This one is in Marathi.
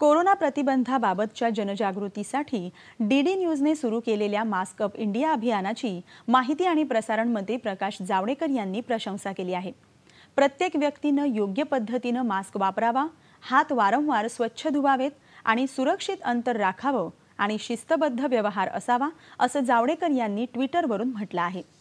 कोरोना प्रतिबंधाबाबतच्या जनजागृतीसाठी डीडी न्यूजने सुरू केलेल्या मास्क अप इंडिया अभियानाची माहिती आणि प्रसारण मंत्री प्रकाश जावडेकर यांनी प्रशंसा केली आहे प्रत्येक व्यक्तीनं योग्य पद्धतीनं मास्क वापरावा हात वारंवार स्वच्छ धुवावेत आणि सुरक्षित अंतर राखावं आणि शिस्तबद्ध व्यवहार असावा असं जावडेकर यांनी ट्विटरवरून म्हटलं आहे